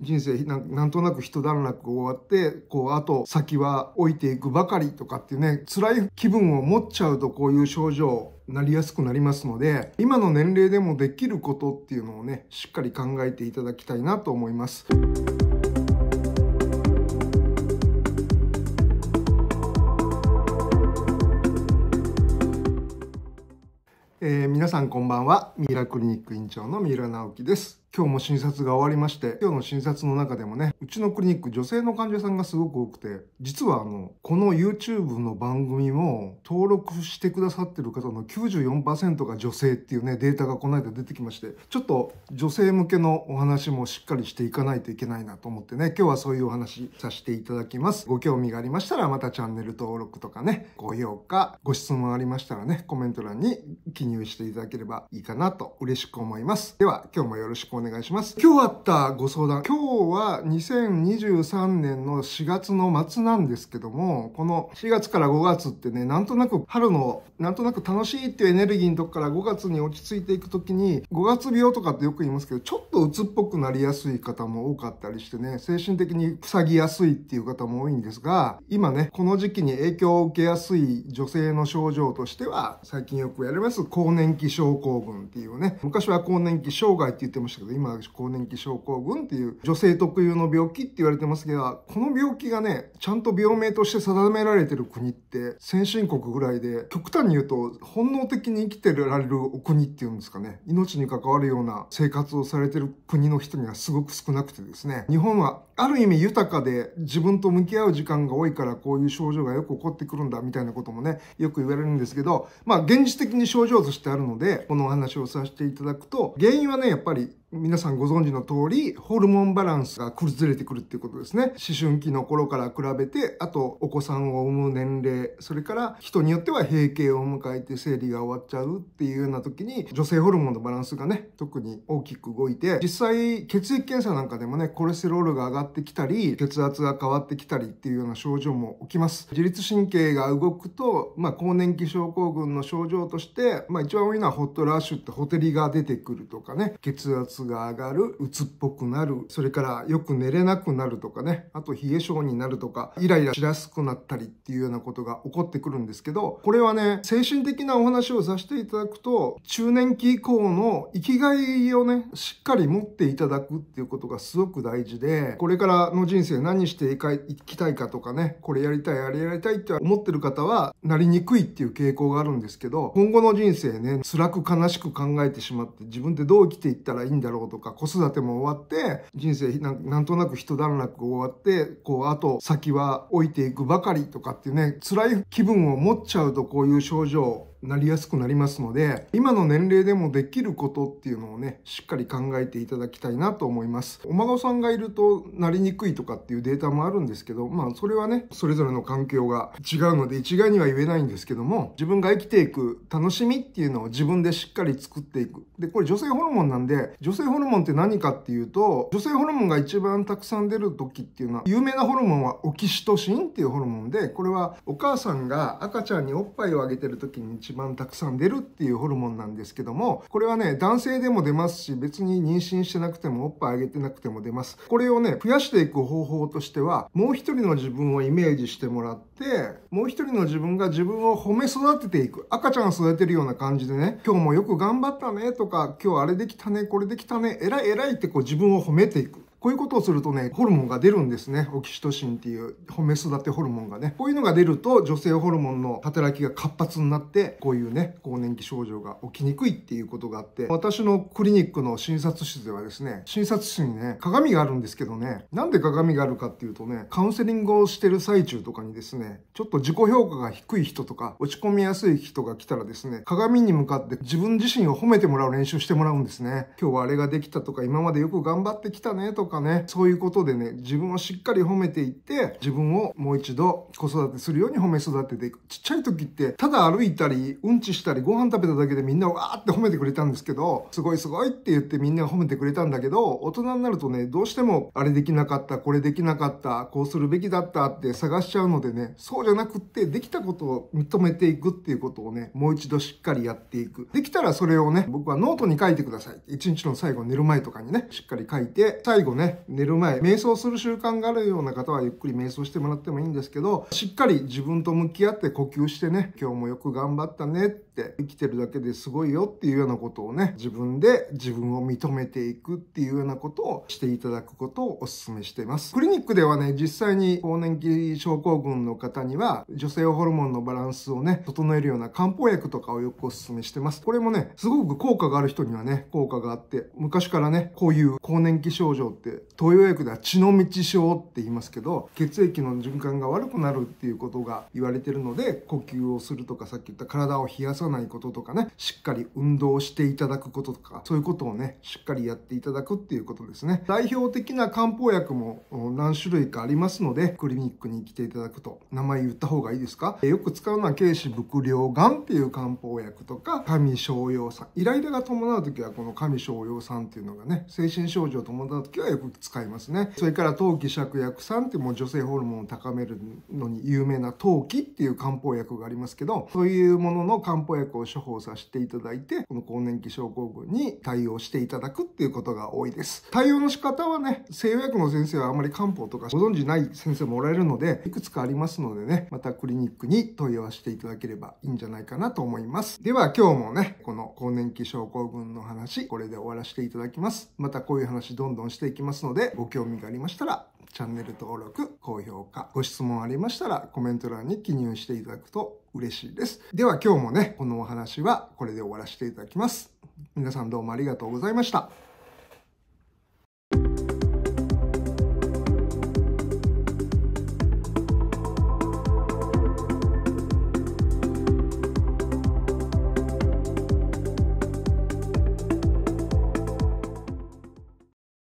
人生なんとなく一段落終わって、こう、あと先は置いていくばかりとかっていうね、辛い気分を持っちゃうとこういう症状なりやすくなりますので、今の年齢でもできることっていうのをね、しっかり考えていただきたいなと思います。えー、皆さんこんばんは。三浦クリニック院長の三浦直樹です。今日も診察が終わりまして、今日の診察の中でもね、うちのクリニック女性の患者さんがすごく多くて、実はあの、この YouTube の番組も登録してくださってる方の94%が女性っていうね、データがこの間出てきまして、ちょっと女性向けのお話もしっかりしていかないといけないなと思ってね、今日はそういうお話させていただきます。ご興味がありましたらまたチャンネル登録とかね、高評価、ご質問ありましたらね、コメント欄に記入していただければいいかなと嬉しく思います。では、今日もよろしくお願いします。お願いします。今日あったご相談、今日は2023年の4月の末なんですけども、この4月から5月ってね、なんとなく春の、なんとなく楽しいっていうエネルギーのとこから5月に落ち着いていくときに、5月病とかってよく言いますけど、ちょっと鬱っぽくなりやすい方も多かったりしてね、精神的に塞ぎやすいっていう方も多いんですが、今ね、この時期に影響を受けやすい女性の症状としては、最近よくやります、更年期症候群っていうね、昔は更年期障害って言ってましたけど、ど、今、更年期症候群っていう女性特有の病気って言われてますけど、この病気がね、ちゃんと病名として定められてる国って先進国ぐらいで、極端に言うと本能的に生きてられるお国っていうんですかね、命に関わるような生活をされてる国の人にはすごく少なくてですね、日本はある意味豊かで自分と向き合う時間が多いからこういう症状がよく起こってくるんだみたいなこともね、よく言われるんですけど、まあ現実的に症状としてあるので、このお話をさせていただくと、原因はね、やっぱり皆さんご存知の通り、ホルモンバランスが崩れてくるっていうことですね。思春期の頃から比べて、あとお子さんを産む年齢、それから人によっては閉経を迎えて生理が終わっちゃうっていうような時に、女性ホルモンのバランスがね、特に大きく動いて、実際血液検査なんかでもね、コレステロールが上がってきたり、血圧が変わってきたりっていうような症状も起きます。自律神経が動くと、まあ、更年期症候群の症状として、まあ、一番多いのはホットラッシュってホテリが出てくるとかね、血圧が上がる、鬱っぽくなる、それからよく寝れなくなるとかね、あと冷え性になるとか、イライラしやすくなったりっていうようなことが起こってくるんですけど、これはね、精神的なお話をさせていただくと、中年期以降の生きがいをね、しっかり持っていただくっていうことがすごく大事で、これからの人生何していきたいかとかね、これやりたい、あれやりたいって思ってる方は、なりにくいっていう傾向があるんですけど、今後の人生ね、辛く悲しく考えてしまって、自分でどう生きていったらいいんだだろうとか、子育ても終わって、人生なんとなく人段落終わって、こう、あと先は置いていくばかりとかっていうね、辛い気分を持っちゃうとこういう症状なりやすくなりますので、今の年齢でもできることっていうのをね、しっかり考えていただきたいなと思います。お孫さんがいるとなりにくいとかっていうデータもあるんですけど、まあそれはね、それぞれの環境が違うので一概には言えないんですけども、自分が生きていく楽しみっていうのを自分でしっかり作っていく。で、これ女性ホルモンなんで、女性ホルモンって何かっていうと、女性ホルモンが一番たくさん出る時っていうのは、有名なホルモンはオキシトシンっていうホルモンで、これはお母さんが赤ちゃんにおっぱいをあげてる時に番たくさん出るっていうホルモンなんですけども、これはね、男性でも出ますし、別に妊娠してなくても、おっぱいあげてなくても出ます。これをね、増やしていく方法としては、もう一人の自分をイメージしてもらって、もう一人の自分が自分を褒め育てていく。赤ちゃん育てるような感じでね、今日もよく頑張ったねとか、今日あれできたね、これできたね、偉い偉いってこう自分を褒めていく。こういうことをするとね、ホルモンが出るんですね。オキシトシンっていう褒め育てホルモンがね。こういうのが出ると女性ホルモンの働きが活発になって、こういうね、更年期症状が起きにくいっていうことがあって、私のクリニックの診察室ではですね、診察室にね、鏡があるんですけどね、なんで鏡があるかっていうとね、カウンセリングをしてる最中とかにですね、ちょっと自己評価が低い人とか、落ち込みやすい人が来たらですね、鏡に向かって自分自身を褒めてもらう練習してもらうんですね。今日はあれができたとか、今までよく頑張ってきたねとか、かね、そういうことでね、自分をしっかり褒めていって、自分をもう一度子育てするように褒め育てていく。ちっちゃい時って、ただ歩いたり、うんちしたり、ご飯食べただけでみんなわーって褒めてくれたんですけど、すごいすごいって言ってみんなが褒めてくれたんだけど、大人になるとね、どうしてもあれできなかった、これできなかった、こうするべきだったって探しちゃうのでね、そうじゃなくって、できたことを認めていくっていうことをね、もう一度しっかりやっていく。できたらそれをね、僕はノートに書いてください。一日の最後寝る前とかにね、しっかり書いて、最後ね、ね、寝る前、瞑想する習慣があるような方はゆっくり瞑想してもらってもいいんですけど、しっかり自分と向き合って呼吸してね、今日もよく頑張ったねって、生きてるだけですごいよっていうようなことをね、自分で自分を認めていくっていうようなことをしていただくことをお勧めしています。クリニックではね、実際に更年期症候群の方には、女性ホルモンのバランスをね、整えるような漢方薬とかをよくお勧めしてます。これもね、すごく効果がある人にはね、効果があって、昔からね、こういう更年期症状って、東洋薬では血の道症って言いますけど、血液の循環が悪くなるっていうことが言われてるので、呼吸をするとか、さっき言った体を冷やさないこととかね、しっかり運動していただくこととか、そういうことをね、しっかりやっていただくっていうことですね。代表的な漢方薬も何種類かありますので、クリニックに来ていただくと、名前言った方がいいですかよく使うのは、軽視伏量眼っていう漢方薬とか、神逍遥酸イライラが伴う時は、この神逍遥酸っていうのがね、精神症状を伴う時はよく使いますね。それから陶器芍薬酸ってもう女性ホルモンを高めるのに有名な陶器っていう漢方薬がありますけど、そういうものの漢方薬を処方させていただいて、この更年期症候群に対応していただくっていうことが多いです。対応の仕方はね、西洋薬の先生はあまり漢方とかご存じない先生もおられるので、いくつかありますのでね、またクリニックに問い合わせていただければいいんじゃないかなと思います。では今日もね、この更年期症候群の話、これで終わらせていただきます。またこういう話どんどんしていきます。ますので、ご興味がありましたら、チャンネル登録、高評価、ご質問ありましたら、コメント欄に記入していただくと嬉しいです。では今日もね、このお話はこれで終わらせていただきます。皆さんどうもありがとうございました。